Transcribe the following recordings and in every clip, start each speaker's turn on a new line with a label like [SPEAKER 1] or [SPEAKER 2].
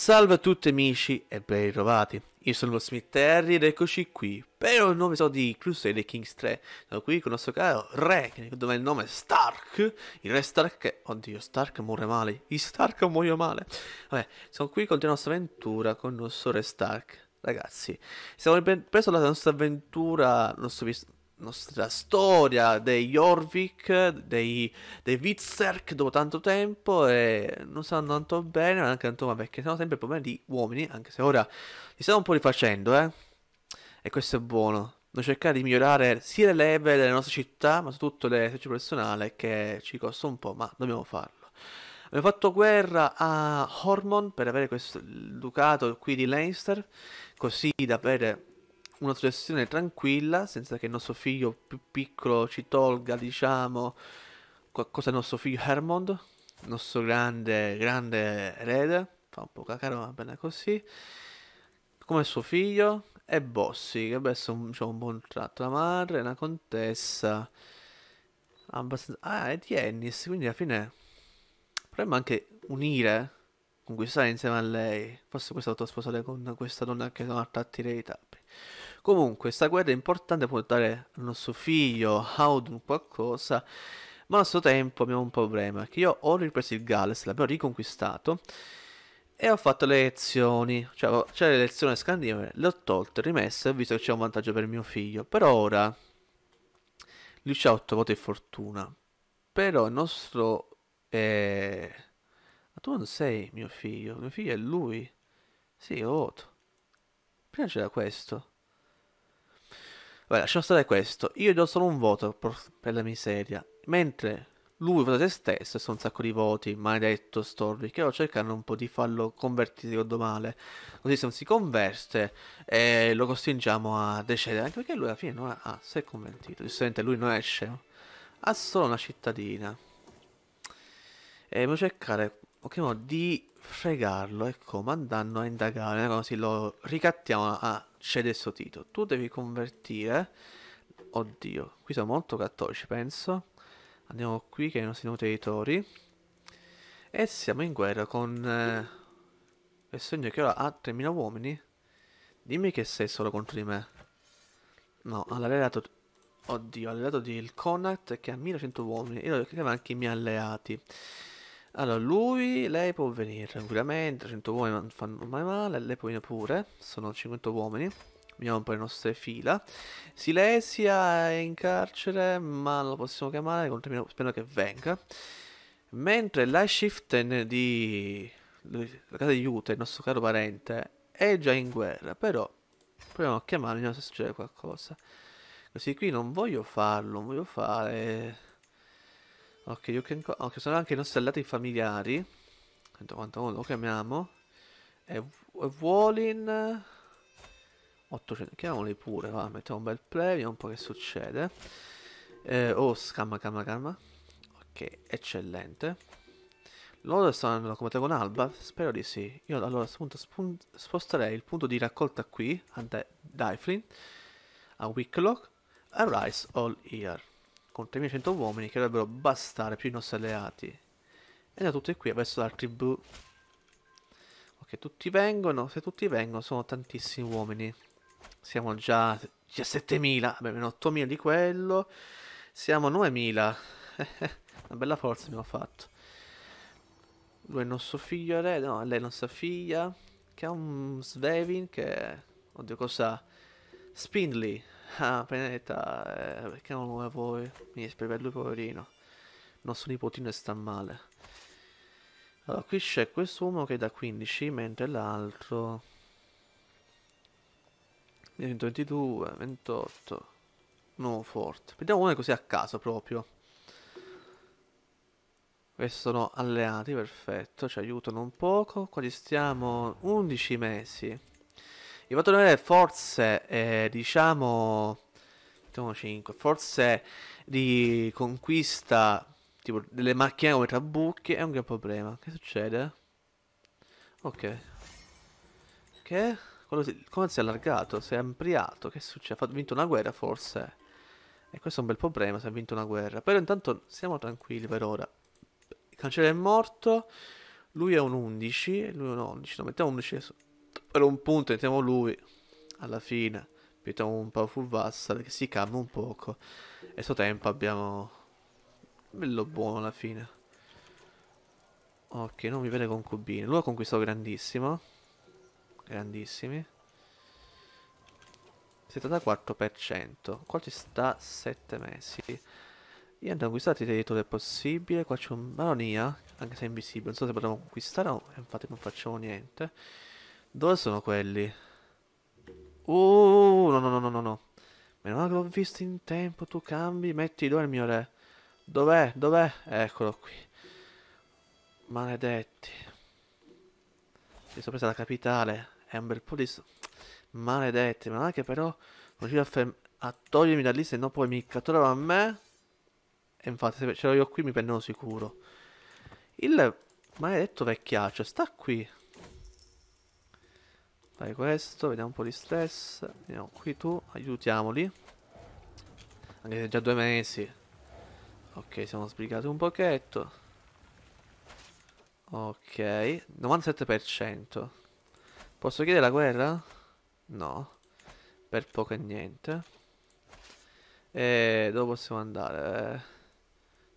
[SPEAKER 1] Salve a tutti amici e ben ritrovati, io sono lo Smith Terry ed eccoci qui per un nuovo episodio di Crusader Kings 3 Sono qui con il nostro caro re, dove il nome è Stark Il re Stark, oddio Stark muore male, i Stark muoiono male Vabbè, siamo qui con la nostra avventura con il nostro re Stark Ragazzi, siamo preso la nostra avventura, il nostro nostra storia degli Orvik, dei, dei Witzerk dopo tanto tempo e non stanno tanto bene, ma anche tanto ma perché sono sempre problemi di uomini, anche se ora li stiamo un po' rifacendo, eh. E questo è buono. Dobbiamo cercare di migliorare sia le leve delle nostre città, ma soprattutto l'esercito personale, che ci costa un po', ma dobbiamo farlo. Abbiamo fatto guerra a Hormon per avere questo ducato qui di Leinster, così da avere una successione tranquilla, senza che il nostro figlio più piccolo ci tolga, diciamo, qualcosa al nostro figlio Hermond, il nostro grande, grande erede, fa un po' cacaro, va bene così, come suo figlio, e Bossi, che deve essere un, buon tratto, la madre, una contessa, abbastanza... Ah, è di Ennis, quindi alla fine potremmo anche unire, conquistare insieme a lei, forse questa tua sposata con questa donna che ha attratti dei tappi. Comunque, sta guerra è importante, per portare al nostro figlio, Audun qualcosa, ma allo stesso tempo abbiamo un problema, che io ho ripreso il Galles, l'abbiamo riconquistato, e ho fatto le elezioni, cioè c'era cioè l'elezione scandinava, le ho tolte, rimesse, visto che c'è un vantaggio per mio figlio, per ora lui c'ha otto voti e fortuna, però il nostro... Eh... Ma tu non sei mio figlio, mio figlio è lui, sì, ho voto, prima c'era questo. Vabbè, lasciamo stare questo. Io do solo un voto per la miseria. Mentre lui vota se stesso, e sono un sacco di voti, maledetto Storvi, che ora cercano un po' di farlo convertire secondo male. Così se non si converte eh, lo costringiamo a decedere, anche perché lui alla fine non ha... Ah, si è convertito, giustamente lui non esce. No? Ha solo una cittadina. E devo cercare qualche modo di fregarlo, ecco, mandando a indagare, così lo ricattiamo a, c'è del suo titolo. Tu devi convertire. Oddio, qui sono molto cattolici, penso. Andiamo qui che i nostri nuovi territori. E siamo in guerra con... Eh, il sogno che ora ha 3.000 uomini. Dimmi che sei solo contro di me. No, all'alleato... Oddio, all'alleato di il Connacht che ha 1.100 uomini. Io lo aveva anche i miei alleati. Allora, lui, lei può venire tranquillamente, 100 uomini non fanno mai male, lei può venire pure, sono 50 uomini. Vediamo un po' le nostre fila. Silesia è in carcere, ma lo possiamo chiamare, spero che venga. Mentre la Shiften di... La casa di Utah, il nostro caro parente, è già in guerra, però proviamo a chiamarlo, vediamo se succede qualcosa. Così qui non voglio farlo, non voglio fare... Ok, you can okay, sono anche i nostri alleati familiari. 141 lo chiamiamo. E, Wallin... 800, chiamiamoli pure, va, mettiamo un bel play, vediamo un po' che succede. Eh, oh, scamma, calma, calma. Ok, eccellente. Loro stanno andando combattendo con Alba? Spero di sì. Io allora a questo punto sposterei il punto di raccolta qui, a Diflin, a Wicklock, a Rise All Year con 3100 uomini che dovrebbero bastare più i nostri alleati. E da tutti qui verso la tribù. Ok, tutti vengono. Se tutti vengono sono tantissimi uomini. Siamo già 17.000. Abbiamo meno 8.000 di quello. Siamo 9.000. Una bella forza abbiamo fatto. Lui è il nostro figlio re. No, lei è la nostra figlia. Che ha un Svevin che... Oddio cosa... Spindly. Ah, Peneta, eh, perché non vuole voi? Mi dispiace per lui, poverino. Il nostro nipotino sta male. Allora, qui c'è quest'uomo che è da 15, mentre l'altro... 22, 28... Nuovo forte. Vediamo uno così a caso proprio. Questi sono alleati, perfetto, ci aiutano un poco. Qua ci stiamo 11 mesi. Il fatto è forse, eh, diciamo, diciamo 5, forse di conquista tipo delle macchine come trabucchi è un gran problema. Che succede? Ok. Che? Si, come si è allargato? Si è ampliato? Che succede? Ha vinto una guerra forse? E questo è un bel problema se ha vinto una guerra. Però intanto siamo tranquilli per ora. Il cancello è morto. Lui è un 11. Lui è un 11. No, mettiamo 11 adesso per un punto entriamo lui alla fine abbiamo un po' vassal che si calma un poco e sto tempo abbiamo bello buono alla fine ok non mi vede concubine lui ha conquistato grandissimo grandissimi 74% qua ci sta 7 mesi io andrò conquistati dietro è possibile qua c'è un baronia anche se è invisibile non so se potremmo conquistare no infatti non facciamo niente dove sono quelli? Uh, no, no, no, no, no, Meno male che l'ho visto in tempo, tu cambi, metti dove è il mio re? Dov'è? Dov'è? Eccolo qui. Maledetti. Mi sono presa la capitale. È un bel po' di... Maledetti. Ma anche però... Non a, a togliermi da lì, se no poi mi catturava a me. E infatti, se ce l'ho io qui, mi prendono sicuro. Il maledetto vecchiaccio sta qui. Dai questo, vediamo un po' di stress. Vediamo qui tu, aiutiamoli. Anche se già due mesi. Ok, siamo sbrigati un pochetto. Ok, 97%. Posso chiedere la guerra? No. Per poco e niente. E dove possiamo andare?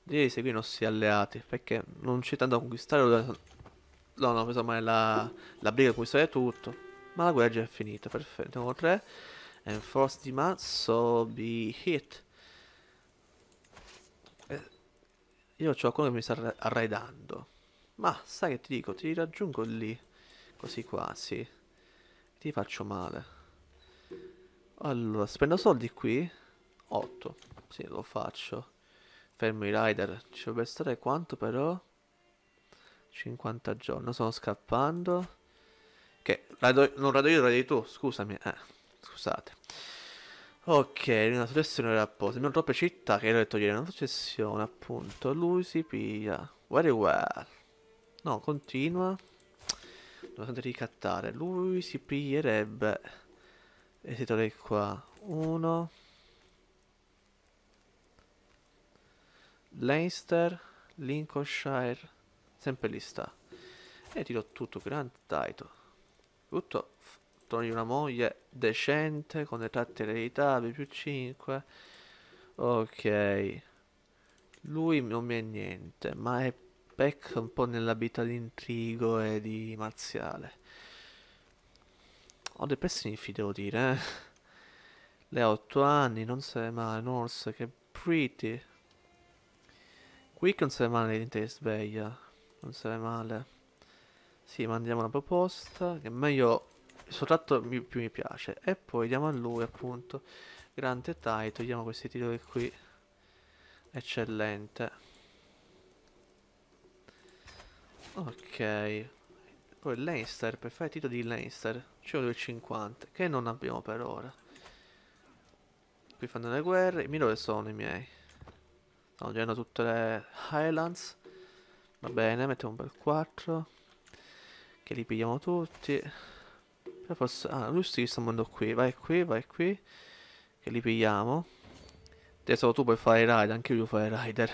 [SPEAKER 1] Direi di seguire i nostri alleati. Perché non c'è tanto da conquistare. No, no, insomma, la, la briga conquistare tutto. Ma la guerra già è finita, perfetto. Abbiamo 3. Enforce di mazzo be hit. Eh, io ho quello che mi sta arraidando. Ma sai che ti dico, ti raggiungo lì. Così quasi. Ti faccio male. Allora, spendo soldi qui? 8. Sì, lo faccio. Fermo i rider. Ci dovrebbe stare quanto però? 50 giorni. Sono scappando. Che do- non rado io, rado devi tu, scusami. Eh, scusate. Ok, una successione era apposta. Non troppe città che detto ieri. una successione, appunto. Lui si piglia. Very well. No, continua. Dovete ricattare. Lui si piglierebbe. E si toglie qua. Uno. Leinster, Lincolnshire. Sempre lì sta. E tiro tutto, gran taito. Tutto togli una moglie decente con età tratti ereditavi più 5. Ok. Lui non mi è niente, ma è pecca un po' nell'abilità di intrigo e di marziale. Ho dei pessimi devo dire, eh. Lei ha 8 anni, non se ne male, Norse, che pretty. Qui non se ne male niente che sveglia. Non se ne male. Sì, mandiamo una proposta, che è meglio il sottratto mi, più mi piace. E poi diamo a lui, appunto, grande tai, togliamo questi titoli qui. Eccellente. Ok. Poi Leinster, per fare il titolo di Leinster, ci vuole 50, che non abbiamo per ora. Qui fanno le guerre, mi dove sono i miei? Stanno girando tutte le Highlands. Va bene, mettiamo un bel 4. Che li pigliamo tutti. Però posso... Ah, giusto che sta andando qui. Vai qui, vai qui. Che li pigliamo. Te solo tu puoi fare rider, anche io devo fare rider.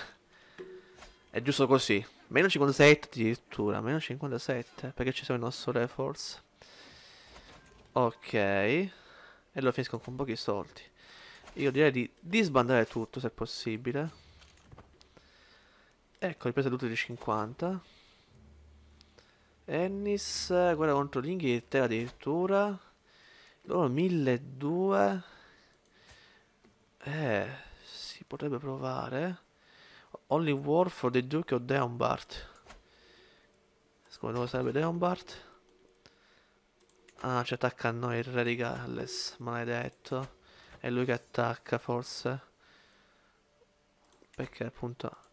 [SPEAKER 1] È giusto così. Meno 57 addirittura, meno 57. Perché ci sono i nostri reforce. Ok. E lo finisco con pochi soldi. Io direi di disbandare tutto se possibile. Ecco, ripresa tutte di 50. Ennis, guerra contro l'Inghilterra addirittura. Loro 1200. Eh, si potrebbe provare. Only War for the Duke of Deombart. Scusa, dove sarebbe Deombart? Ah, ci attacca a noi il re di Galles, maledetto. È lui che attacca, forse. Perché appunto...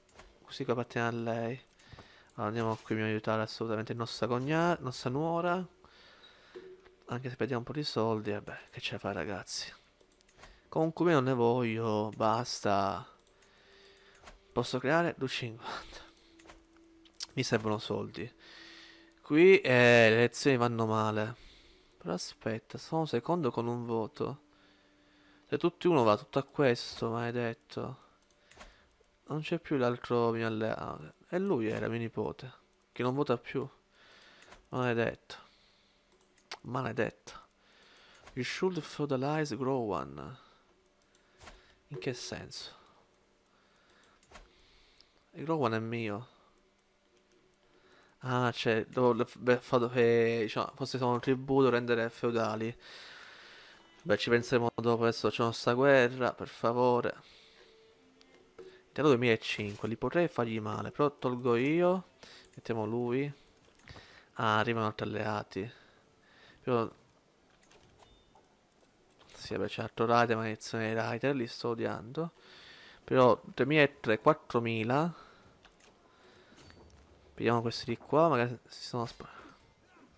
[SPEAKER 1] Così qua appartiene a lei. Allora, andiamo qui, mi aiutare assolutamente nostra cognata, nostra nuora. Anche se perdiamo un po' di soldi, e eh beh, che ce la fa ragazzi. Comunque non ne voglio, basta. Posso creare 250. Mi servono soldi. Qui eh, le elezioni vanno male. Però aspetta, sono secondo con un voto. Se tutti uno va tutto a questo, maledetto. Non c'è più l'altro mio alleato. E lui era mio nipote, che non vota più. Maledetto. Maledetto. You should feudalize grow one. In che senso? Il grow one è mio. Ah, cioè, dovevo, beh, fatto che, diciamo, forse sono un tributo, rendere feudali. Beh, ci penseremo dopo, adesso c'è la nostra guerra, per favore. Terra 2005, li potrei fargli male, però tolgo io, mettiamo lui. Ah, arrivano altri alleati. Però... Sì, vabbè, certo, altro rider, maledizione dei rider, li sto odiando. Però 2003, 4000. Vediamo questi di qua, magari si sono... sparati. Ah,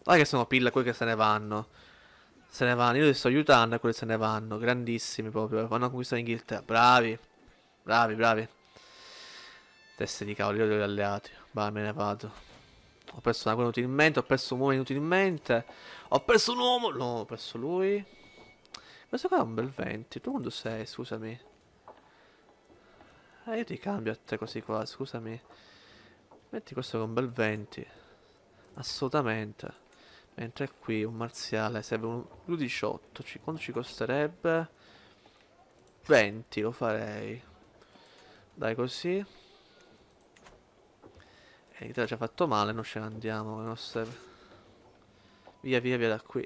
[SPEAKER 1] Guarda che sono pilla quelli che se ne vanno. Se ne vanno, io li sto aiutando e quelli se ne vanno. Grandissimi proprio, vanno a conquistare l'Inghilterra. Bravi. Bravi, bravi. Teste di cavolo, io li ho alleati. Bah, me ne vado. Ho perso una cosa inutilmente, ho perso un uomo inutilmente. Ho perso un uomo! No, ho perso lui. Questo qua è un bel 20. Tu quando sei, scusami? Eh, io ti cambio a te così qua, scusami. Metti questo con un bel 20. Assolutamente. Mentre qui un marziale serve un 18. Ci, quanto ci costerebbe? 20 lo farei. Dai così. Eh, te l'ha già fatto male, non ce ne andiamo, non serve. Via, via, via da qui.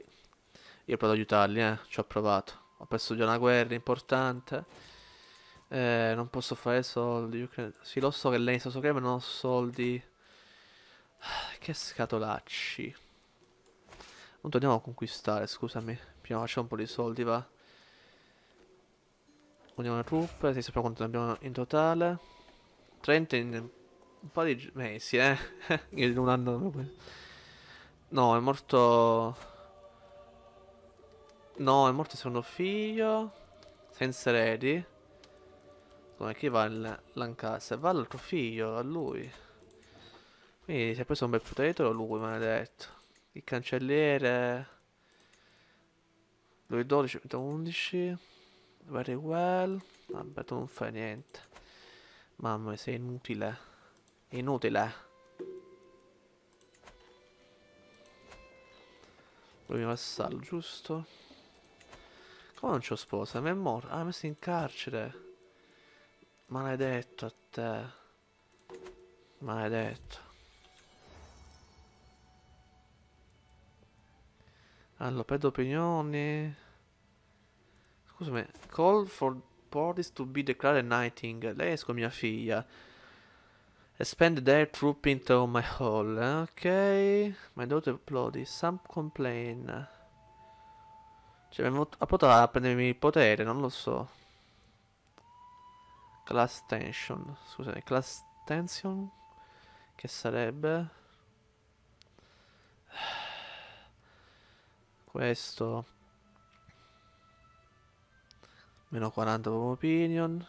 [SPEAKER 1] Io provo ad aiutarli, eh, ci ho provato. Ho perso già una guerra importante. Eh, non posso fare soldi. Sì, lo so che lei sta so che non ho soldi. Ah, che scatolacci. Non torniamo a conquistare, scusami. Prima facciamo un po' di soldi, va. Uniamo una troupe, si sappiamo quanto ne abbiamo in totale. 30 in un po' di mesi, eh. In un anno. No, è morto. No, è morto il secondo figlio. Senza eredi. Come chi va in Lancaster? Va all'altro figlio, a lui. Quindi si è preso un bel protetto lui, maledetto. Il cancelliere. Lui 12, 11. Very well. Vabbè, tu non fai niente. Mamma mia, sei inutile inutile. Proviamo a salvo, giusto? Come non ci ho sposa? Mi è morta. Ah, messo in carcere. Maledetto a te. Maledetto. Allora, pedo opinioni. Scusami. Call for parties to be declared nighting. Lei è mia figlia. Expand their troop into my hall. Ok. My daughter uploaded some complain. Cioè, ha potuto prendermi il potere, non lo so. Class tension. Scusate, class tension? Che sarebbe? Questo. Meno 40 opinion.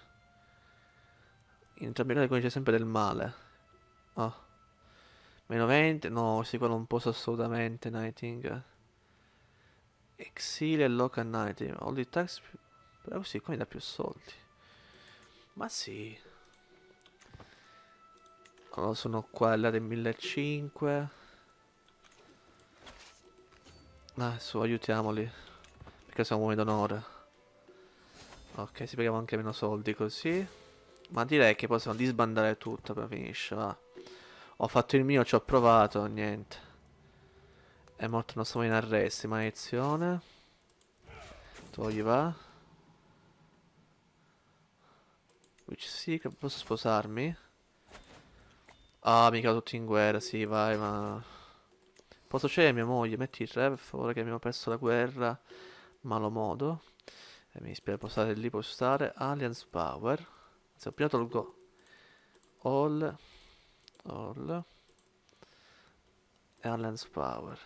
[SPEAKER 1] In entrambi i casi c'è sempre del male. Ah. Meno 20? No, questi qua non posso assolutamente, Nighting. Exile e Local Nighting. All the tax... Però così qua mi dà più soldi. Ma sì. Allora sono qua là del 1500. Adesso aiutiamoli. Perché siamo uomini d'onore. Ok, si paghiamo anche meno soldi così. Ma direi che possiamo disbandare tutto per finisce, va. Ho fatto il mio, ci ho provato, niente. È morto, non siamo in arresti, maledizione. Togli va. Witch Seek, posso sposarmi? Ah, mica tutti in guerra, sì, vai, ma... Posso scegliere mia moglie? Metti il re, per favore, che abbiamo perso la guerra. Malo modo. E mi dispiace postare lì, stare. Alliance Power. Se ho appiato il go. All all e Allen's Power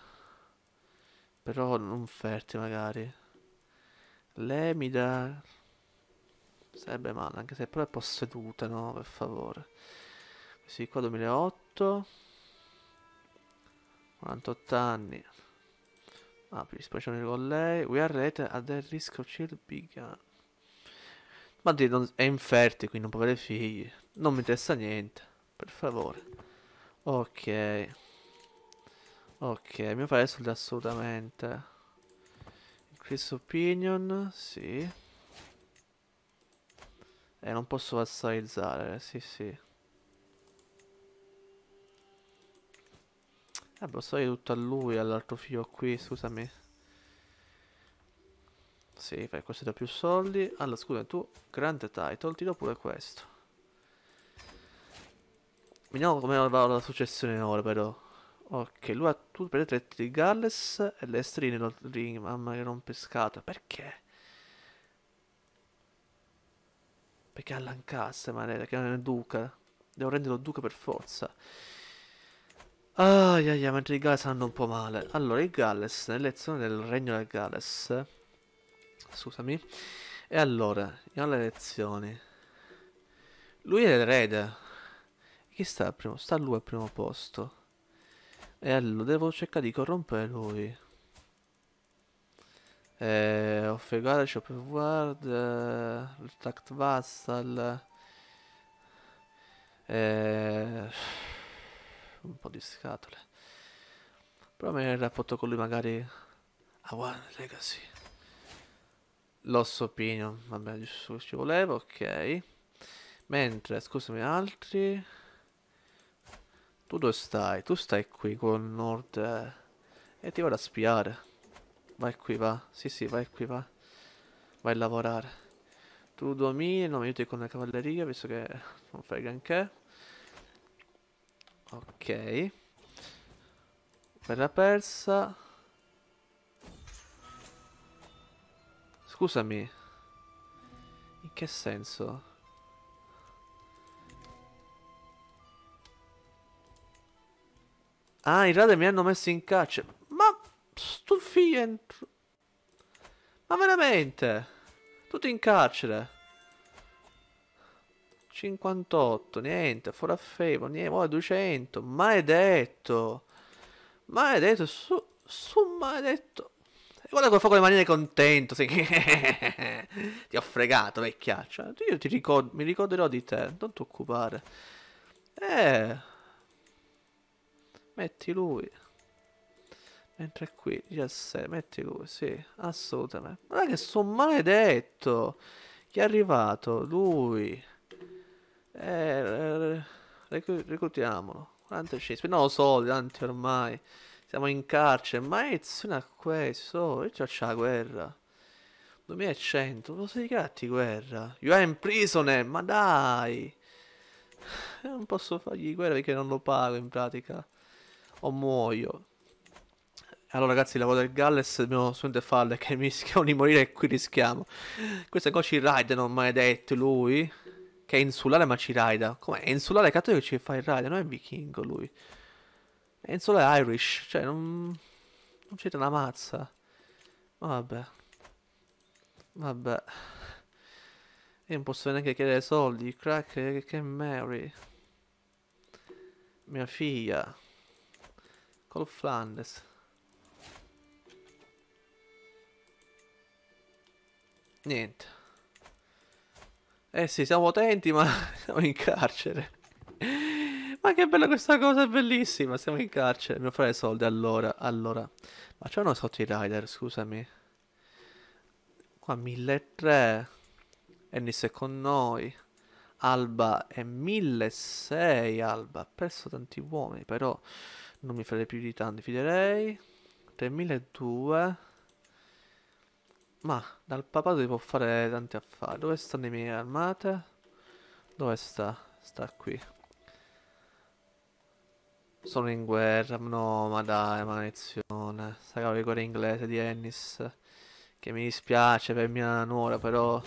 [SPEAKER 1] però non ferti magari lei mi dà sarebbe male anche se però è posseduta no per favore sì qua 2008 48 anni ah più dispiace con lei we are later at the risk of child began ma è infertile quindi non può avere figli non mi interessa niente per favore. Ok. Ok, mio padre sulle assolutamente. Increase opinion, sì. E eh, non posso vassalizzare, sì sì. Eh, posso fare tutto a lui, all'altro figlio qui, scusami. Sì, fai questo da più soldi. Allora, scusa, tu, grande title, ti do pure questo. Vediamo come va la successione ora però. Ok, lui ha tu per tre di Galles e l'Estrin lo ring, mamma che non pescato. Perché? Perché ha l'ancasse, maledetta, che non è duca. Devo renderlo duca per forza. Ah, ia, ia, mentre i Galles hanno un po' male. Allora, i Galles, nell'elezione del regno del Galles. Scusami. E allora, andiamo alle elezioni. Lui è l'erede. Chi sta al primo? Sta lui al primo posto. E allora devo cercare di corrompere lui. Eh, Offegare, Shopward, eh, Tact Vassal. Eh, un po' di scatole. Però me il rapporto con lui magari... A One Legacy. Loss Opinion, vabbè, giusto ci volevo, ok. Mentre, scusami, altri... Tu dove stai? Tu stai qui col nord eh. E ti vado a spiare Vai qui va Sì sì vai qui va Vai a lavorare Tu 2000 Non mi aiuti con la cavalleria Visto che non fai granché Ok Terra persa Scusami In che senso? Ah, in realtà mi hanno messo in caccia. Ma sto figlio... Ma veramente? Tutti in carcere. 58, niente, fuori a favor, niente, ora 200. Maledetto. Maledetto, su, su maledetto. E guarda come fa con le manine contento. Sì. ti ho fregato, vecchiaccia. Io ti ricordo, mi ricorderò di te, non ti occupare. Eh... Metti lui. Mentre qui, 17, metti lui, sì, assolutamente. Ma che sono maledetto. Chi è arrivato? Lui. Eh, reclutiamolo. 45, no, soldi, tanti ormai. Siamo in carcere. Ma Ezio a questo, e c'è la guerra. 2100, lo sei gatti guerra. You are in prison, eh, ma dai. Non posso fargli guerra perché non lo pago in pratica o muoio. Allora ragazzi, la cosa del Galles dobbiamo assolutamente farla, che rischiamo di morire e qui rischiamo. Questo è ci Raiden, non maledetto lui, che è insulare ma ci ride. Com'è? È insulare cattolico che ci fa il ride, non è vichingo lui. È insulare Irish, cioè non... Non c'era una mazza. Vabbè. Vabbè. Io non posso neanche chiedere soldi. Crack che Mary. Mia figlia. Call of Flanders. Niente. Eh sì, siamo potenti, ma siamo in carcere. ma che bella questa cosa, è bellissima. Siamo in carcere. Mi fare soldi, allora, allora. Ma c'è uno sotto i rider, scusami. Qua 1300. Ennis è con noi. Alba è 1.600. Alba ha perso tanti uomini, però non mi farei più di tanti. Fiderei 3.200. Ma dal papato si può fare tanti affari. Dove stanno le mie armate? Dove sta? Sta qui. Sono in guerra. No, ma dai, maledizione. Sta cavolo di guerra inglese di Ennis. Che mi dispiace per mia nuora, però...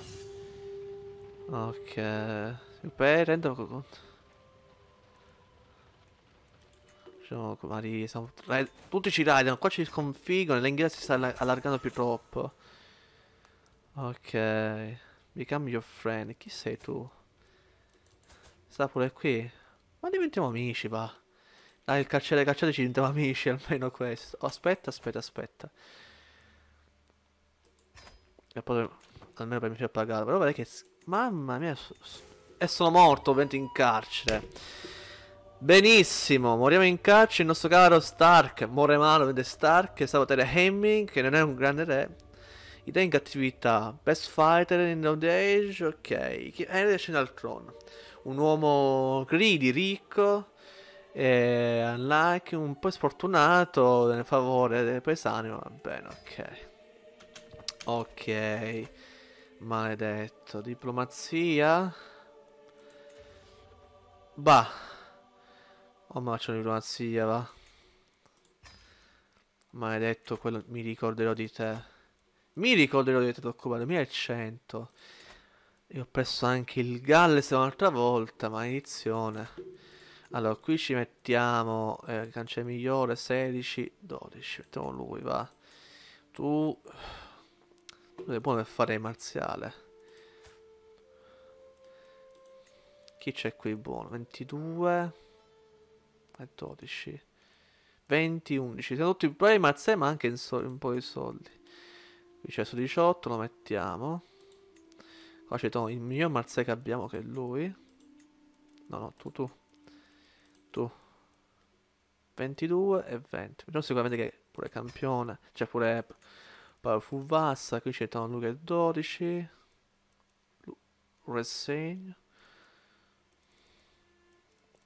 [SPEAKER 1] Ok. Super, rendo con... Tutti ci raidano, qua ci sconfiggono, l'inglese si sta allargando più troppo. Ok. Become your friend. Chi sei tu? Sta pure qui. Ma diventiamo amici, va. Dai, il cacciare cacciate ci diventiamo amici, almeno questo. Oh, aspetta, aspetta, aspetta. E poi almeno per riuscire ha pagato. Però guarda che... Mamma mia, e sono morto, vento in carcere. Benissimo, moriamo in carcere, il nostro caro Stark, muore male, vede Stark, che sta potere Hemming, che non è un grande re. Idea in cattività, best fighter in old age, ok. Henry eh, scende al trono. Un uomo greedy, ricco, e eh, unlike, un po' sfortunato nel favore eh, del paesani, va bene, ok. Ok. Maledetto. Diplomazia. Bah. Oh, ma c'è una diplomazia, va. Maledetto, quello... mi ricorderò di te. Mi ricorderò di te, ti preoccupare. 1100. Io ho preso anche il Galles un'altra volta, maledizione. Allora, qui ci mettiamo eh, cancelliere migliore, 16, 12. Mettiamo lui, va. Tu uno è buono per fare marziale. Chi c'è qui buono? 22 e 12. 20, 11. Siamo tutti bravi marziale ma anche in so un po' di soldi. Qui c'è su 18, lo mettiamo. Qua c'è il mio marzai che abbiamo che è lui. No, no, tu, tu. Tu. 22 e 20. Però sicuramente che è pure campione, cioè pure poi Vassa, qui c'è Tom Luca 12. Ressegno.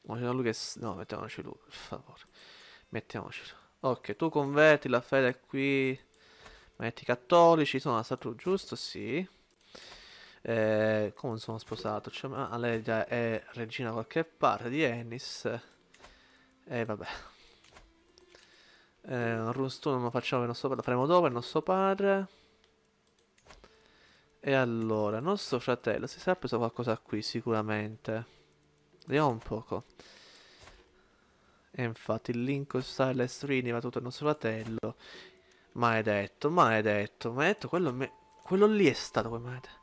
[SPEAKER 1] No, c'è Luca... No, mettiamoci lui, per favore. Mettiamocelo. Ok, tu converti la fede qui. Metti cattolici, sono a stato giusto, sì. Eh, come sono sposato? Cioè, ah, lei è regina da qualche parte di Ennis. E eh, vabbè. Eh, un non lo facciamo per il nostro padre, lo faremo dopo il nostro padre. E allora, nostro fratello si sarà preso qualcosa qui sicuramente. Vediamo un poco. E infatti il Lincoln Style Strini va tutto il nostro fratello. Maledetto, maledetto, maledetto, quello, me... quello lì è stato quel maledetto.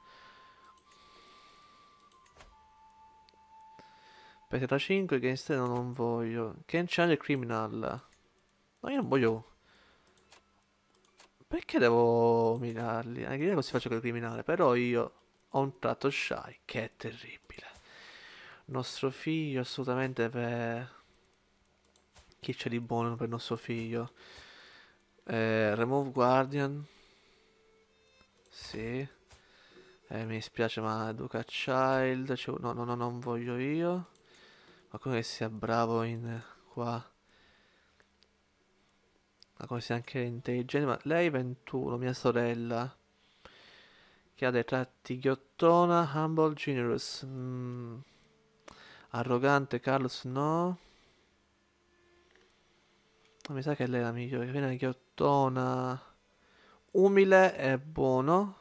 [SPEAKER 1] Per 5 gangster non voglio. Can't change criminal. No, io non voglio... Perché devo mirarli? Anche io si faccio col criminale, però io ho un tratto shy che è terribile. Nostro figlio assolutamente per... Chi c'è di buono per nostro figlio? Eh, remove Guardian. Sì. Eh, mi dispiace, ma Duca Child. No, no, no, non voglio io. Qualcuno che sia bravo in qua ma come se anche intelligente, ma lei è 21, mia sorella, che ha dei tratti ghiottona, humble, generous, mm. arrogante, Carlos no, ma mi sa che lei è la migliore, viene ghiottona, umile e buono,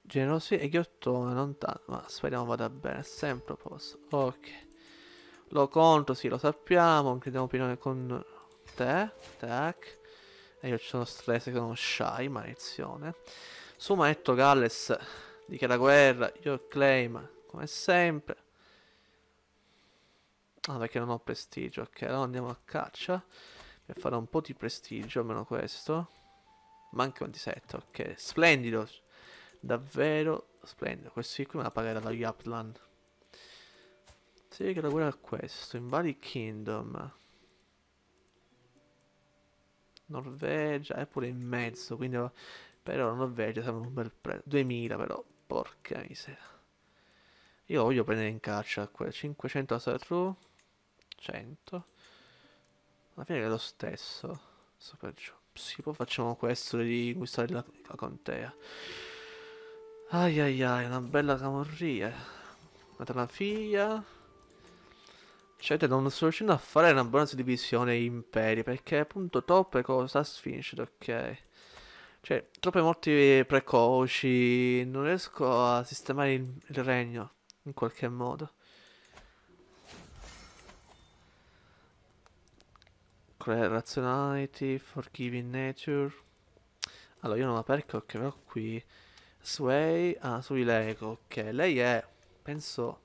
[SPEAKER 1] generosi e ghiottona, non tanto, ma speriamo vada bene, sempre a posto, ok. Lo conto, sì, lo sappiamo, anche diamo opinione con te, tac. E io sono stress che sono shy, maledizione. Su Sumaetto Galles dichiara guerra, io claim, come sempre. Ah, perché non ho prestigio, ok, allora andiamo a caccia. Per fare un po' di prestigio, almeno questo. Manca un di 7, ok. Splendido. Davvero splendido. Questo qui me la pagherà la Yapland. Si sì, che la guerra è questo, in vari kingdom. Norvegia è pure in mezzo, quindi però la Norvegia sarà un bel prezzo. 2000 però, porca miseria. Io voglio prendere in caccia quel 500 a Sartru, 100. Alla fine è lo stesso. Sto per giù. Sì, poi facciamo questo di conquistare la, la contea. Ai ai ai, una bella camorria. Eh. Nata una figlia. Cioè, non sto riuscendo a fare una buona suddivisione imperi, perché appunto troppe cose sta sfincito, ok? Cioè, troppe morti precoci, non riesco a sistemare il, il regno, in qualche modo. Rationality, Forgiving Nature. Allora, io non la perco, ok, ho qui... Sway, ah, sui Lego, ok, lei è, penso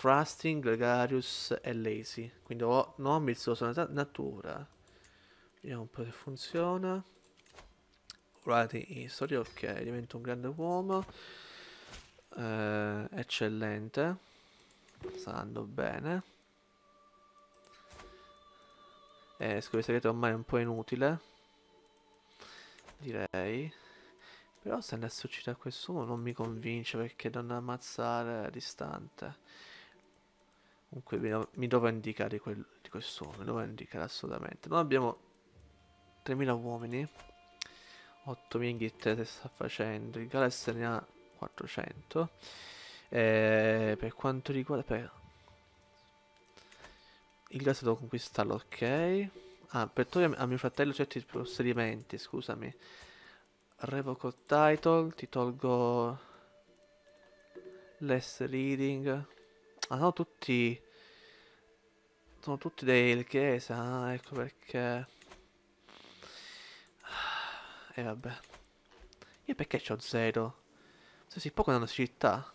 [SPEAKER 1] Trusting, Gregarious e Lazy. Quindi ho nomi, il suo sonata, natura. Vediamo un po' se funziona. Guardate in storia, ok, divento un grande uomo. Eh, eccellente. Sta andando bene. Eh, scuola segreto ormai è un po' inutile. Direi. Però se ne a uccidere a quest'uomo non mi convince perché non ammazzare a distante. Comunque mi, do- mi dovrò indicare di, quel- di quest'uomo, mi dovrò indicare assolutamente. Noi abbiamo 3.000 uomini, 8.000 Inghilterra sta facendo, il Galles ne ha 400. E eh, per quanto riguarda... Per... Il Galles devo conquistarlo, ok. Ah, per togliere a mio fratello certi possedimenti, scusami. Revoco title, ti tolgo... Less reading... Ma ah, sono tutti... Sono tutti del Chiesa, ah, ecco perché... Ah, e vabbè. Io perché c'ho zero? Se si può con una città.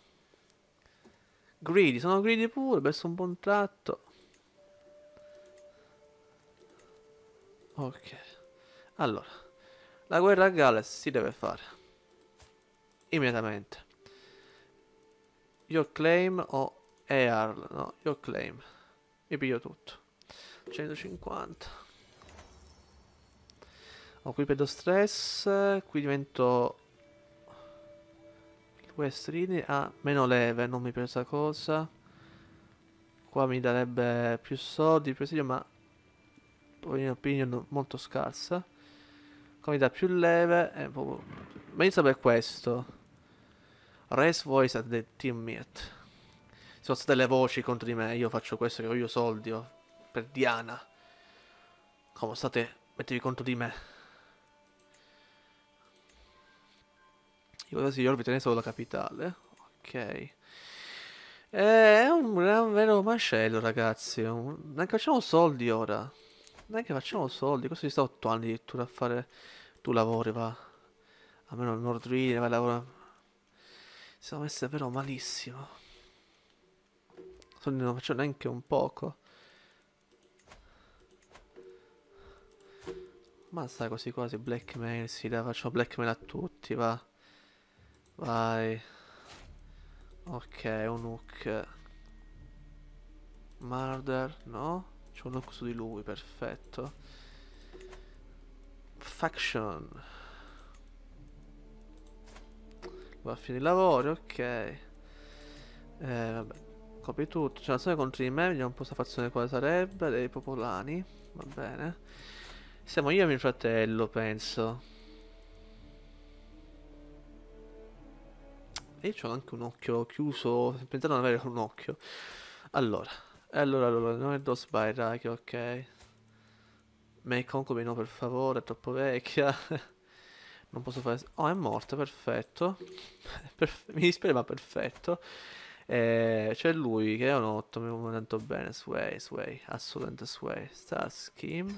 [SPEAKER 1] Greedy, sono greedy pure, verso un buon tratto. Ok. Allora, la guerra a Gales si deve fare. Immediatamente. Your claim ho e Arl, no, io claim. Mi piglio tutto. 150. Ho qui perdo stress, qui divento... Questrini a ah, meno leve, non mi pensa cosa. Qua mi darebbe più soldi, presidio, ma... Poi in opinion molto scarsa. Qua mi dà più leve, è eh, proprio... Meglio sapere questo. Rest voice at the team meet sono state le voci contro di me, io faccio questo che voglio soldi, oh, per Diana. Come state, mettevi contro di me. Io adesso io vi tenere solo la capitale, ok. È un gran vero macello, ragazzi. Neanche facciamo soldi ora. Neanche facciamo soldi. Questo ci sta 8 anni addirittura a fare. Tu lavori, va. Almeno il Nordrine vai a lavorare. Siamo messi davvero malissimo quindi non faccio neanche un poco. Ma sta così quasi blackmail, sì dai faccio blackmail a tutti, va. Vai. Ok, un hook. Murder, no? C'è un hook su di lui, perfetto. Faction. Va a finire i lavori, ok. Eh, vabbè copri tutto. C'è cioè, la storia contro di me, vediamo un po' sta fazione quale sarebbe, dei popolani, va bene. Siamo io e mio fratello, penso. E io ho anche un occhio chiuso, Pensavo di avere un occhio. Allora, allora, allora, non è dos by Raki, ok. Make Concobi no, per favore, è troppo vecchia. non posso fare... Oh, è morta, perfetto. Mi dispiace, ma perfetto. E eh, c'è lui che è un 8, mi muovo tanto bene. Sway, Sway, assolutamente Sway. Sta Scheme.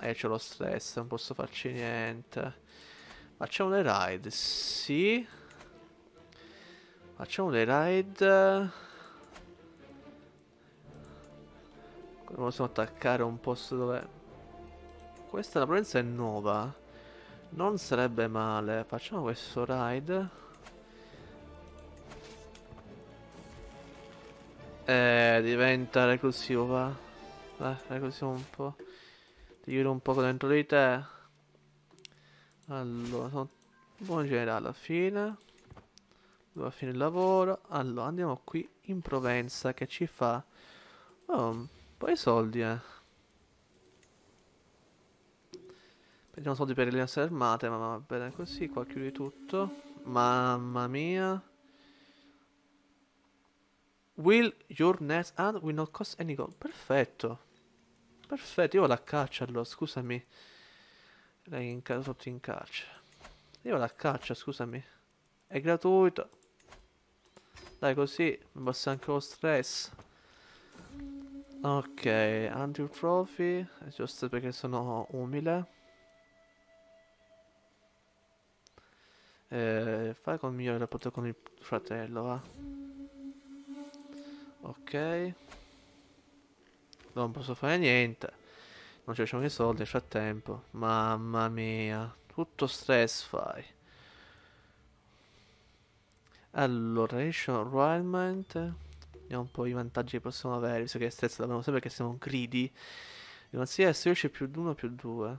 [SPEAKER 1] E eh, c'è lo stress, non posso farci niente. Facciamo le ride, sì. Facciamo le ride. Possiamo attaccare un posto dove... Questa la provenza è nuova. Non sarebbe male. Facciamo questo ride. Eh, diventa reclusivo, va. Va, reclusivo un po'. Ti chiudo un po' dentro di te. Allora, sono un po' generale alla fine. Dove fine il lavoro. Allora, andiamo qui in Provenza che ci fa... Oh, un po' di soldi, eh. Prendiamo soldi per le nostre armate, ma va bene così, qua chiudi tutto. Mamma mia. Will your next hand will not cost any gold? Perfetto. Perfetto, io vado a caccia allora, scusami. L'hai in casa sotto in caccia. Io vado a caccia, scusami. È gratuito. Dai così, mi basta anche lo stress. Ok, Andrew Trophy, è giusto perché sono umile. Eh, fai con il mio rapporto con il fratello, va. Ok. Non posso fare niente. Non ci facciamo i soldi nel frattempo. Mamma mia. Tutto stress fai. Allora, Ration Royalment. Vediamo un po' i vantaggi che possiamo avere, visto che stress l'abbiamo sempre perché siamo greedy. Anzi, adesso c'è più di 1 più due.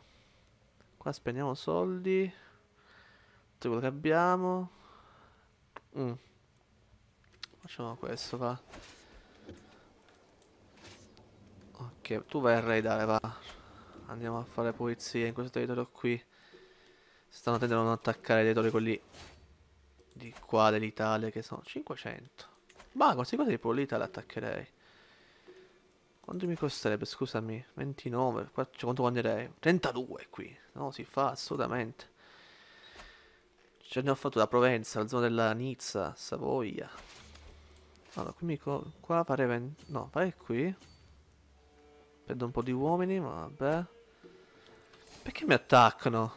[SPEAKER 1] Qua spendiamo soldi. Tutto quello che abbiamo. Mm. Facciamo questo, va. Perché tu vai a raidare, va. Andiamo a fare pulizia in questo territorio qui. Stanno tendendo a non attaccare i territori quelli di qua dell'Italia che sono 500. Ma con 50 tipo l'Italia attaccherei. Quanto mi costerebbe, scusami? 29, cioè, quanto guadagnerei? 32 qui. No, si fa assolutamente. Ce cioè, ne ho fatto la Provenza, la zona della Nizza, Savoia. Allora, qui mi... qua fare... 20... no, fare qui. Prendo un po' di uomini, ma vabbè. Perché mi attaccano?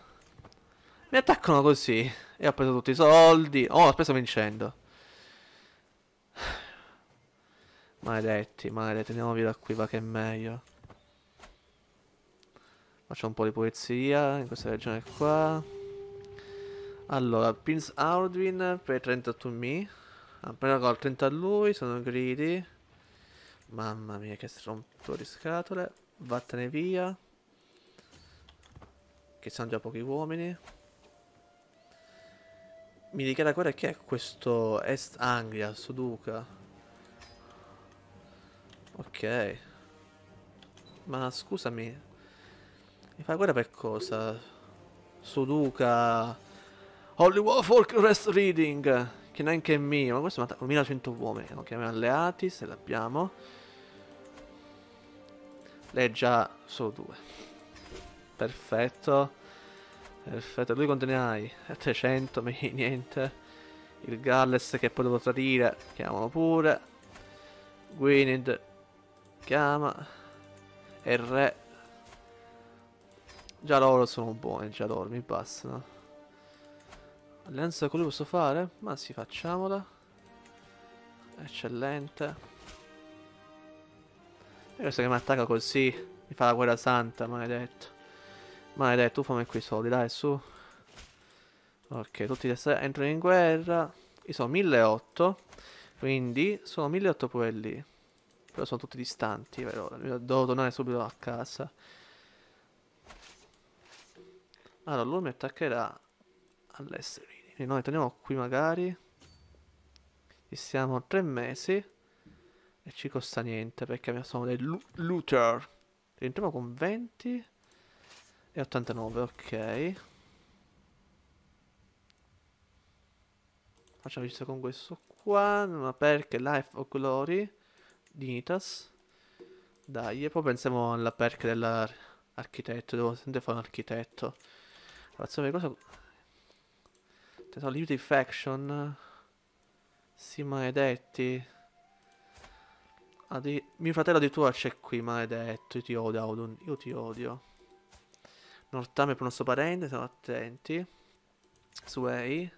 [SPEAKER 1] Mi attaccano così. E ho preso tutti i soldi. Oh, ho speso vincendo. Maledetti, maledetti. Andiamo via da qui, va che è meglio. Facciamo un po' di pulizia in questa regione qua. Allora, Prince Audwin per 30 to me. Appena col 30 a lui, sono greedy. Mamma mia che scatole. Vattene via. Che sono già pochi uomini. Mi dichiara guerra chi è questo Est Anglia, sto Ok. Ma scusami. Mi fa guarda per cosa? Sto Holy Warfolk Rest Reading. Che neanche è mio. Ma questo è 1100 uomini. Non chiamiamo alleati se l'abbiamo. Lei già solo due. Perfetto. Perfetto, lui quanto ne hai? 300, niente. Il Galles che poi devo tradire, chiamalo pure. Gwynid, chiama. E re. Già loro sono buoni, già loro mi bastano. Alleanza con lui posso fare? Ma sì, facciamola. Eccellente. Eh, adesso che mi attacca così, mi fa la guerra santa, maledetto. Maledetto, tu fammi qui i soldi, dai, su. Ok, tutti entrano in guerra. Io sono 1.800, quindi sono 1.800 quelli. Però sono tutti distanti, però devo tornare subito a casa. Allora, lui mi attaccherà all'estero. Quindi noi torniamo qui magari. Ci siamo tre mesi. E ci costa niente perché abbiamo solo dei looter. Rientriamo con 20 e 89, ok. Facciamo visto con questo qua. Ma perché Life of Glory? Dignitas. Dai, e poi pensiamo alla perk dell'architetto. Devo sempre fare un architetto. Allora, cosa... Tesoro, Liberty Faction. Si maledetti. Addi- mio fratello addirittura oh, c'è qui, maledetto. Io ti odio, Audun. Io ti odio. Nortame per il nostro parente, siamo attenti. Sway.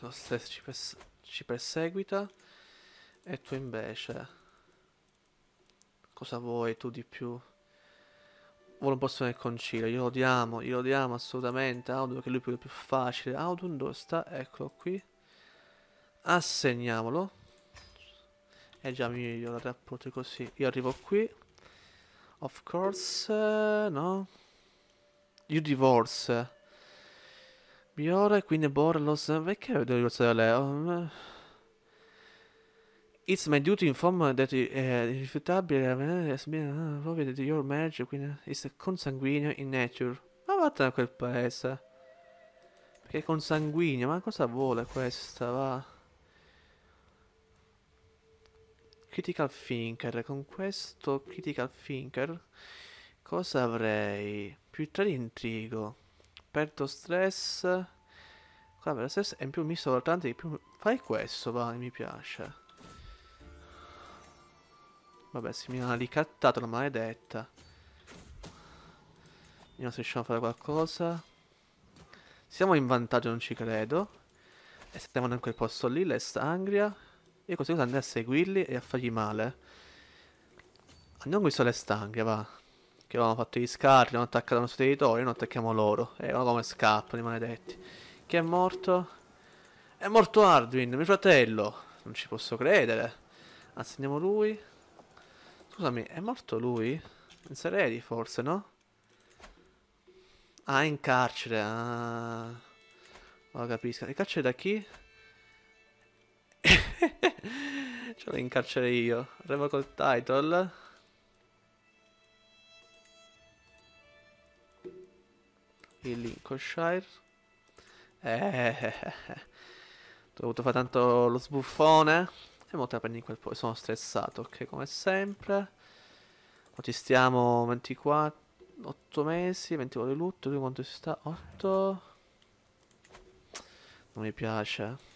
[SPEAKER 1] Lo stesso ci, pers- ci perseguita. E tu invece. Cosa vuoi tu di più? Vuole un posto nel concilio. Io lo odiamo, io lo odiamo assolutamente. Audun che lui è più facile. Audun dove sta? Eccolo qui. Assegniamolo è eh, già meglio la rapporto così. Io arrivo qui. Of course, eh, no. You divorce. Migliore, quindi Borlos. Perché devo divorziare da lei? Um, eh, It's my duty to inform that you, uh, irrifutabile has been proved your marriage quindi, is consanguineo in nature. Ma vattene a quel paese. Perché consanguineo? Ma cosa vuole questa? Va. critical thinker. Con questo critical thinker cosa avrei? Più 3 di intrigo. Perto stress. Qua per stress è in più misto soltanto di più. Fai questo, va, mi piace. Vabbè, si mi ha ricattato la maledetta. Vediamo se riusciamo a fare qualcosa. Siamo in vantaggio, non ci credo. E stiamo in quel posto lì, l'Est Angria. Io così cosa andai a seguirli e a fargli male. Andiamo qui sulle stanghe, va. Che avevano fatto gli scarri, hanno attaccato il nostro territorio, noi attacchiamo loro. E eh, guarda come scappano i maledetti. Chi è morto? È morto Arduin, mio fratello. Non ci posso credere. Anzi, lui. Scusami, è morto lui? In Seredi, forse, no? Ah, in carcere. Ah. Lo capisco. In carcere da chi? Ce l'ho in carcere io. Revoco il title. Il Lincolnshire. Eh. Ho dovuto fare tanto lo sbuffone. E mo te la prendi in quel po'. Sono stressato, ok, come sempre. Oggi stiamo 24... 8 mesi, 24 di lutto, Lui quanto si sta? 8... Non mi piace. Eh.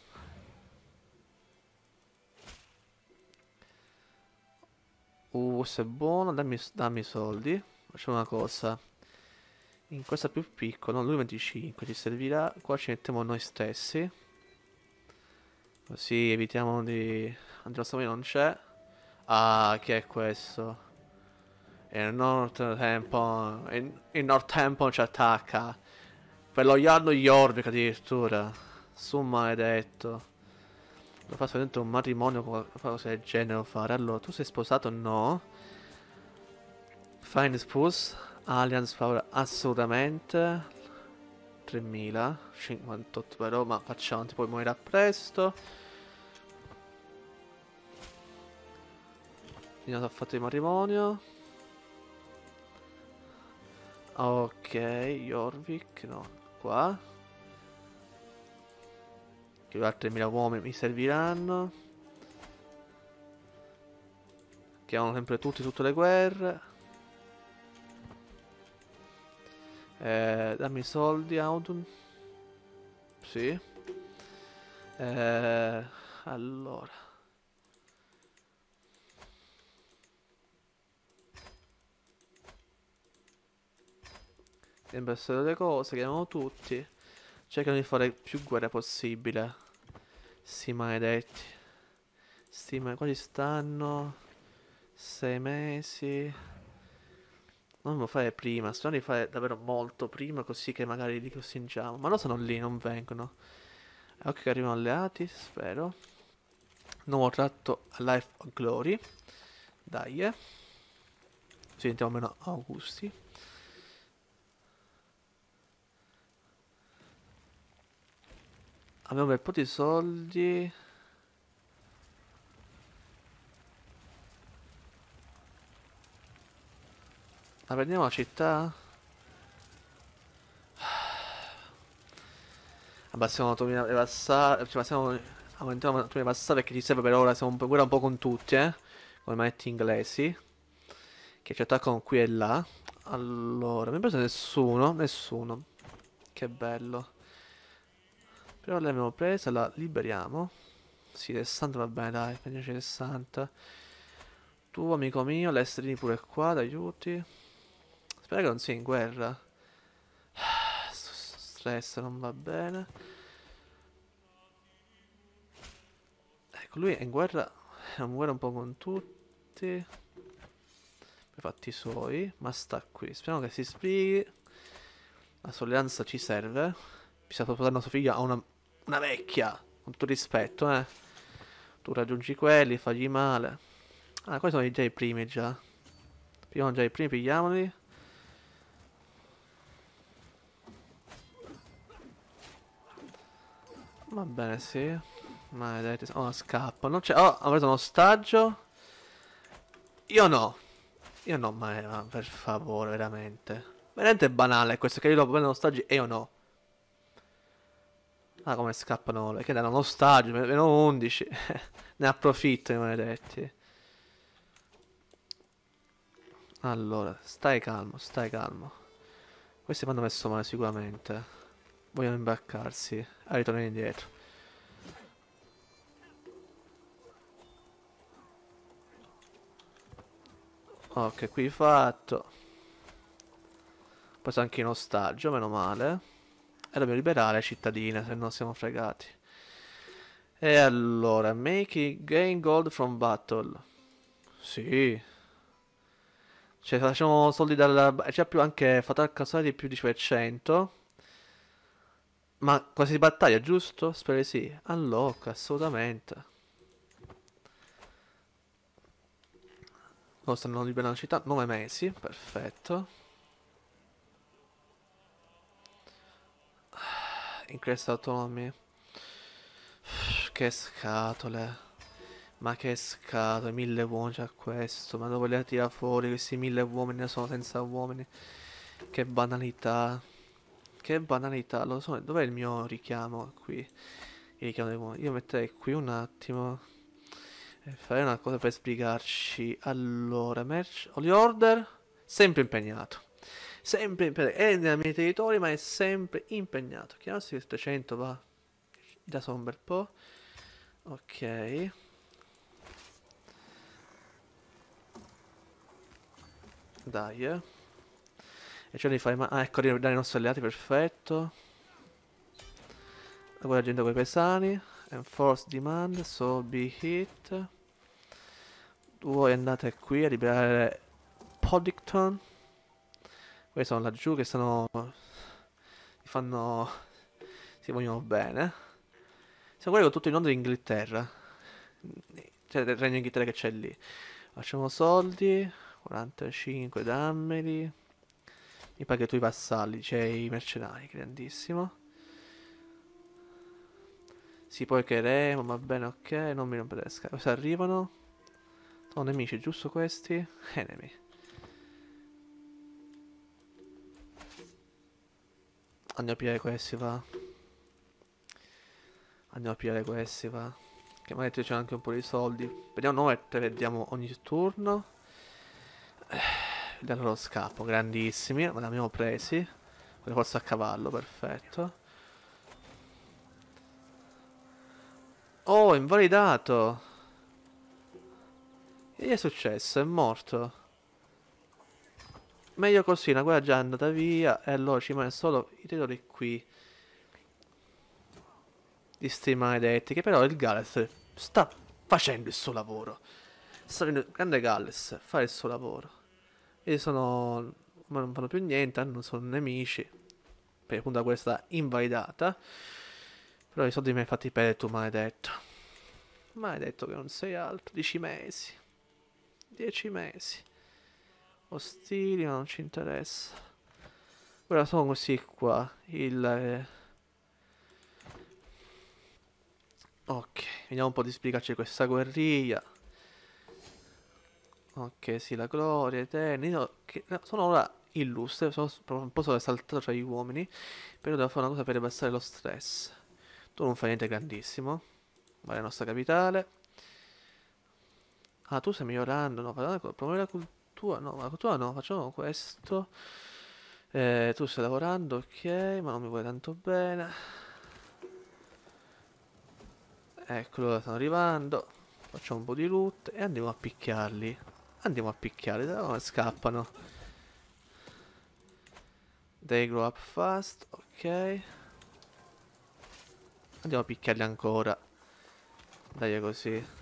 [SPEAKER 1] Uh, questo è buono, dammi, dammi i soldi. Facciamo una cosa. In questa più piccola, no, lui 25, ci servirà. Qua ci mettiamo noi stessi. Così evitiamo di... Andiamo non c'è. Ah, che è questo? Il North Temple... Il, il North Temple ci attacca. Per lo Yarno Yorvik addirittura. Su maledetto. Lo fa solamente un matrimonio qualcosa del genere fare. Allora, tu sei sposato? No. Fine spouse. Alliance Power assolutamente. 3000. 58 però, ma facciamo, ti puoi morire presto. Quindi ha fatto il matrimonio. Ok, Jorvik, no, qua. Che altri 3.000 uomini mi serviranno. Chiamano sempre tutti, tutte le guerre. Eh, dammi i soldi, Autun. Sì. Eh, allora. Sembra essere le cose, chiamiamo tutti. Cercano di fare più guerra possibile. Sti maledetti. Sti ma qua stanno. Sei mesi. Non lo fare prima, se di fare davvero molto prima così che magari li costringiamo. Ma non sono lì, non vengono. Ok, arrivano alleati, spero. Nuovo tratto a Life of Glory. Dai. Eh. Ci sentiamo meno Augusti. Abbiamo un bel po' di soldi. Ma prendiamo la città? Abbassiamo l'automina di passare. Cioè, passiamo, aumentiamo l'automina di passare perché ci serve per ora. Siamo ancora un po' con tutti, eh. Con i manetti inglesi. Che ci attaccano qui e là. Allora, non mi ha preso nessuno. Nessuno. Che bello. Però l'abbiamo presa, la liberiamo. Sì, 60 va bene, dai, prendiamoci 60. Tu, amico mio, l'estrini pure qua, d'aiuti. Spero che non sia in guerra. Sto stress non va bene. Ecco, lui è in guerra, è in guerra un po' con tutti. Per fatti suoi, ma sta qui. Speriamo che si sbrighi. La solleanza ci serve. Bisogna portare la nostra figlia a una una vecchia. Con tutto rispetto, eh. Tu raggiungi quelli, fagli male. Ah, qua sono già i primi già. Prima già i primi, pigliamoli. Va bene, sì. Maledette. Oh, scappa. Non c'è. Oh, ha preso un ostaggio. Io no. Io no, ma, eh, per favore, veramente. Veramente banale questo che io dopo prendo ostaggi e io no. Ma come scappano? Che erano un ostaggio, meno 11. ne approfitto i maledetti. Allora, stai calmo, stai calmo. Questi mi hanno messo male sicuramente. Vogliono imbarcarsi. Ah, ritornare indietro. Ok, qui fatto. Ho preso anche in ostaggio, meno male. E dobbiamo liberare cittadine, se non siamo fregati. E allora, make gain gold from battle. Sì. Cioè, facciamo soldi dalla... C'è più anche fatal di più di 100. Ma quasi di battaglia, giusto? Spero di sì. Allora, assolutamente. Costano liberare la città 9 mesi, perfetto. in Crest Autonomy. Che scatole. Ma che scatole, mille uomini c'è questo. Ma dove li tira fuori questi mille uomini? sono senza uomini. Che banalità. Che banalità. Lo so, dov'è il mio richiamo qui? Il richiamo dei uomini. Io metterei qui un attimo. E farei una cosa per spiegarci. Allora, merch. All order. Sempre impegnato sempre è nei miei territori, ma è sempre impegnato chiaro se questo va da so un bel po' ok dai eh. e ce li fai ma ah ecco arriva dai i nostri alleati perfetto la guarda gente con i pesani enforce demand so be hit voi andate qui a liberare Poddington poi sono laggiù che stanno. Si fanno... Si vogliono bene. Siamo quelli con tutto il mondo d'Inghilterra. Cioè del regno d'Inghilterra che c'è lì. Facciamo soldi. 45, dammeli. Mi paghi tu i vassalli, cioè i mercenari, grandissimo. Si poi remo, va bene, ok, non mi rompete le scale. Cosa arrivano? Sono nemici, giusto questi? Enemy. Andiamo a pigliare questi, va. Andiamo a pigliare questi, va. Che magari c'è anche un po' di soldi. Vediamo noi te vediamo ogni turno. Vediamo eh, lo scappo, grandissimi. Ma li abbiamo presi. Con forza a cavallo, perfetto. Oh, invalidato. Che gli è successo? È morto meglio così, una guerra già è andata via e allora ci rimane solo i territori qui di sti maledetti, che però il Galles sta facendo il suo lavoro. Sta venendo il grande Galles, fa il suo lavoro. E sono... ma non fanno più niente, non sono nemici, per appunto questa invalidata. Però i soldi mi hai fatti perdere tu, maledetto. Maledetto che non sei altro, 10 mesi. 10 mesi. Ostili, ma non ci interessa. Ora sono così qua. Il... Eh. Ok, vediamo un po' di spiegarci questa guerriglia. Ok, sì, la gloria, eterna No, che, no, sono ora illustre, sono un po' saltato tra gli uomini, però devo fare una cosa per abbassare lo stress. Tu non fai niente grandissimo. Vai alla nostra capitale. Ah, tu stai migliorando, no? Promuovi la cultura tua no, la tua no, facciamo questo. Eh, tu stai lavorando, ok, ma non mi vuoi tanto bene. Eccolo, stanno arrivando. Facciamo un po' di loot e andiamo a picchiarli. Andiamo a picchiarli, da dove scappano? They grow up fast, ok. Andiamo a picchiarli ancora. Dai, è così.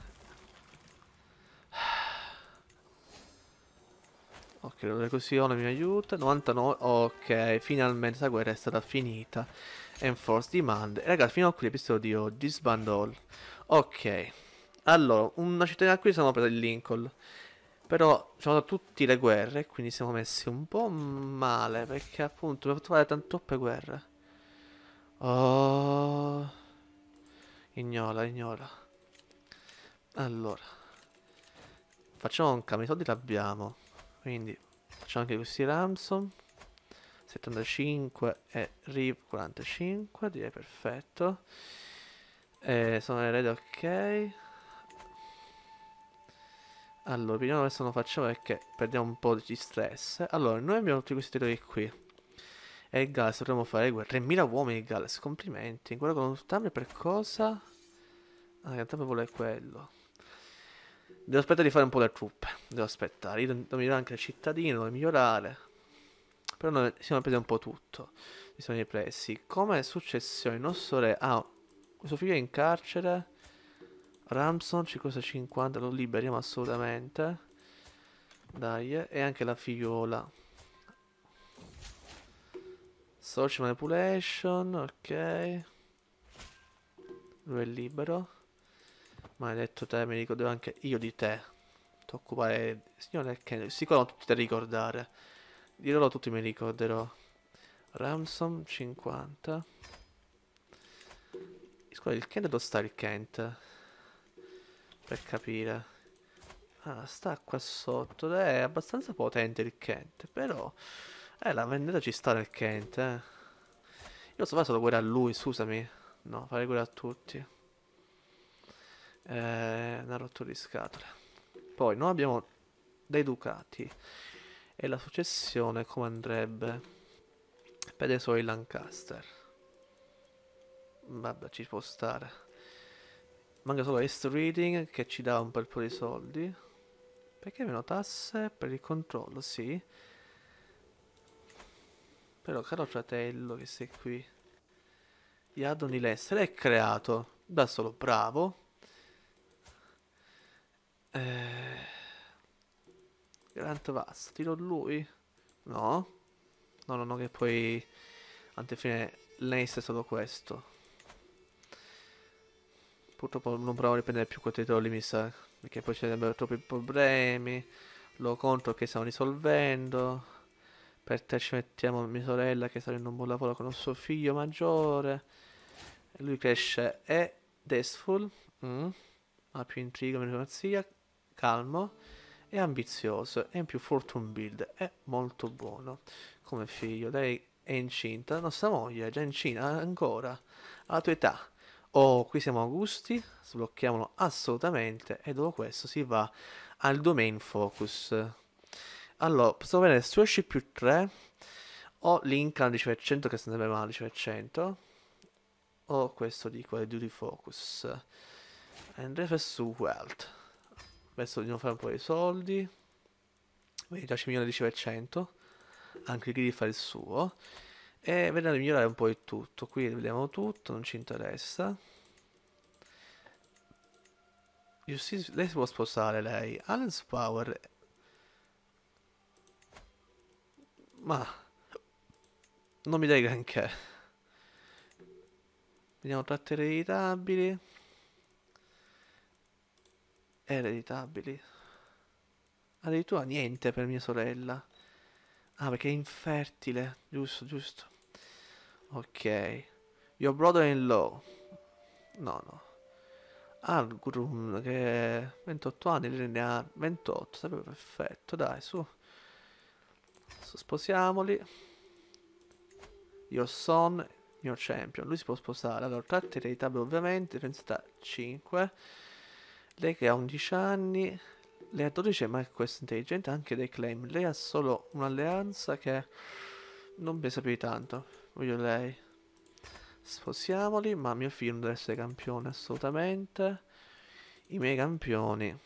[SPEAKER 1] Ok, l'orecosione mi aiuta. 99. Ok, finalmente la guerra è stata finita. Enforce demand. ragazzi, fino a qui l'episodio di oggi. Sbandol. Ok. Allora, una cittadina qui siamo per il Lincoln. Però ci sono tutte le guerre, quindi siamo messi un po' male, perché appunto abbiamo fatto fare tante guerre. Oh... Ignora, ignora. Allora. Facciamo un cambio, i soldi l'abbiamo. Quindi facciamo anche questi ransom. 75 e RIV 45, direi perfetto. Eh, sono erede ok. Allora, vediamo adesso non facciamo perché perdiamo un po' di stress. Allora, noi abbiamo tutti questi territori qui. E il Galles dovremmo fare 3.000 uomini il Galles, complimenti. Guarda con un per cosa? Ah, in il vuole quello. Devo aspettare di fare un po' le truppe. Devo aspettare. Io devo migliorare anche il cittadino, devo migliorare. Però noi siamo presi un po' tutto. Ci siamo ripresi. Come successione, il nostro re ha... Ah, questo figlio è in carcere. Ramson, 550, lo liberiamo assolutamente. Dai, e anche la figliola. Social manipulation, ok. Lui è libero. Maledetto te, mi ricordo anche io di te. Ti occupare, signore Kennedy, sicuro non tutti da ricordare. Di loro tutti mi ricorderò. Ransom 50. Scusa, il Kennedy o sta il Kent? Per capire. Ah, sta qua sotto. È abbastanza potente il Kent, però... Eh, la vendetta ci sta nel Kent, eh. Io lo so fare solo guerra a lui, scusami. No, fare guerra a tutti eh, una rottura di scatola. Poi noi abbiamo dei ducati e la successione come andrebbe per i suoi Lancaster. Vabbè, ci può stare. Manca solo East Reading che ci dà un bel po' di soldi. Perché meno tasse? Per il controllo, sì. Però caro fratello che sei qui. Yadoni Lester è creato da solo bravo eh... Grant Vast, tiro lui? No. No, no, no, che poi... Antefine Lannister è stato questo. Purtroppo non provo a riprendere più quei titoli, mi sa. Perché poi ci sarebbero troppi problemi. Lo contro che stiamo risolvendo. Per te ci mettiamo mia sorella che sta in un buon lavoro con il suo figlio maggiore. lui cresce. e... Deathful. Mm. Ha più intriga, meno pazzia calmo e ambizioso e in più fortune build è molto buono come figlio lei è incinta la nostra moglie è già incinta ancora alla tua età oh qui siamo a gusti sblocchiamolo assolutamente e dopo questo si va al domain focus allora possiamo vedere su esci più 3 o link al 10% che sarebbe male 10% o questo di qua duty focus and su wealth Adesso dobbiamo fare un po' di soldi. Vedi, già milione riceve 100. Anche qui fa il suo. E vediamo di migliorare un po' il tutto. Qui vediamo tutto, non ci interessa. Justice, lei si può sposare, lei. Alan's Power. Ma... Non mi dai granché. Vediamo trattere i ereditabili ereditabili. Addirittura ah, niente per mia sorella. Ah, perché è infertile. Giusto, giusto. Ok. Your brother-in-law. No, no. Algurum, che 28 anni, lei ne ha 28. Sarebbe perfetto, dai, su. su sposiamoli. Your son, mio champion. Lui si può sposare. Allora, tratta ereditabile ovviamente. Densità 5. Lei che ha 11 anni, lei ha 12 ma è questo intelligente anche dei claim. Lei ha solo un'alleanza che non pesa più di tanto. Voglio lei. Sposiamoli, ma mio figlio non deve essere campione assolutamente. I miei campioni.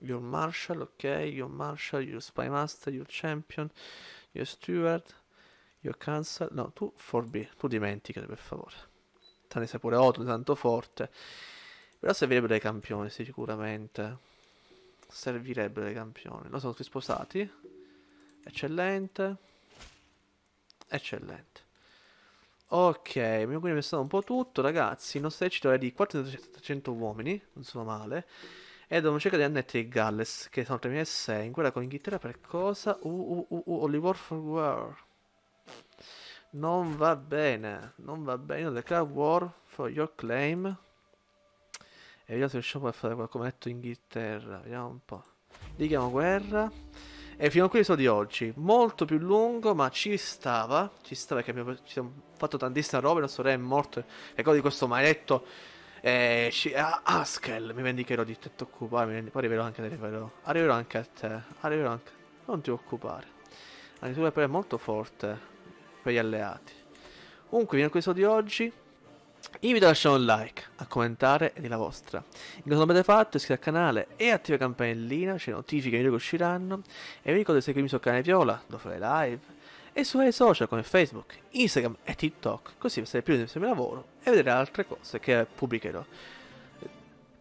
[SPEAKER 1] Your Marshal, ok, Your Marshal, Your Spy Master, Your Champion, Your Steward, Your Council. No, tu 4 tu dimenticate per favore. Te ne sei pure 8, tanto forte. Però servirebbero dei campioni sicuramente. Servirebbero dei campioni. Loro sono tutti sposati. Eccellente. Eccellente. Ok, abbiamo quindi pensato un po' tutto, ragazzi. Il nostro esercito è di 4.700 uomini, non sono male. E dobbiamo cercare di annettere i Galles, che sono 3.600. In guerra con Inghilterra per cosa? Uh, uh, uh, uh, only war for war. Non va bene, non va bene. Declare war for your claim vediamo se riusciamo a fare qualcosa. Come detto Inghilterra, vediamo un po'. Dichiamo guerra. E fino a qui sono di oggi. Molto più lungo, ma ci stava. Ci stava perché abbiamo, ci siamo fatto tantissima roba. Il nostro re è morto. quello di questo maledetto. Eh, ah, Askel, mi vendicherò di te, ti occupare. Poi arriverò anche, a te. arriverò anche a te. Arriverò anche. Non ti occupare. Anche tu però è molto forte per gli alleati. Comunque, fino a questo di oggi. Invito a lasciare un like, a commentare e la vostra. In caso non l'avete fatto, iscrivetevi al canale e attiva la campanellina, c'è cioè notifiche video che usciranno. E vi ricordo di seguirmi sul canale Viola, dove fare live, e su vari social come Facebook, Instagram e TikTok, così per stare più nel mio lavoro e vedere altre cose che pubblicherò.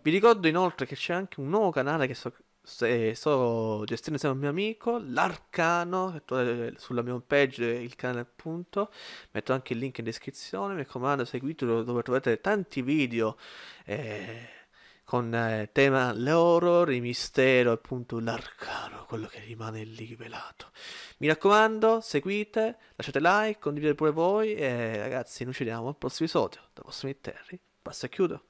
[SPEAKER 1] Vi ricordo inoltre che c'è anche un nuovo canale che sto se sto gestendo insieme a un mio amico l'arcano eh, sulla mia homepage il canale appunto metto anche il link in descrizione mi raccomando seguitelo dove trovate tanti video eh, con eh, tema l'horror il mistero appunto l'arcano quello che rimane lì velato mi raccomando seguite lasciate like condividete pure voi e ragazzi noi ci vediamo al prossimo episodio da Possimi Terry passo e chiudo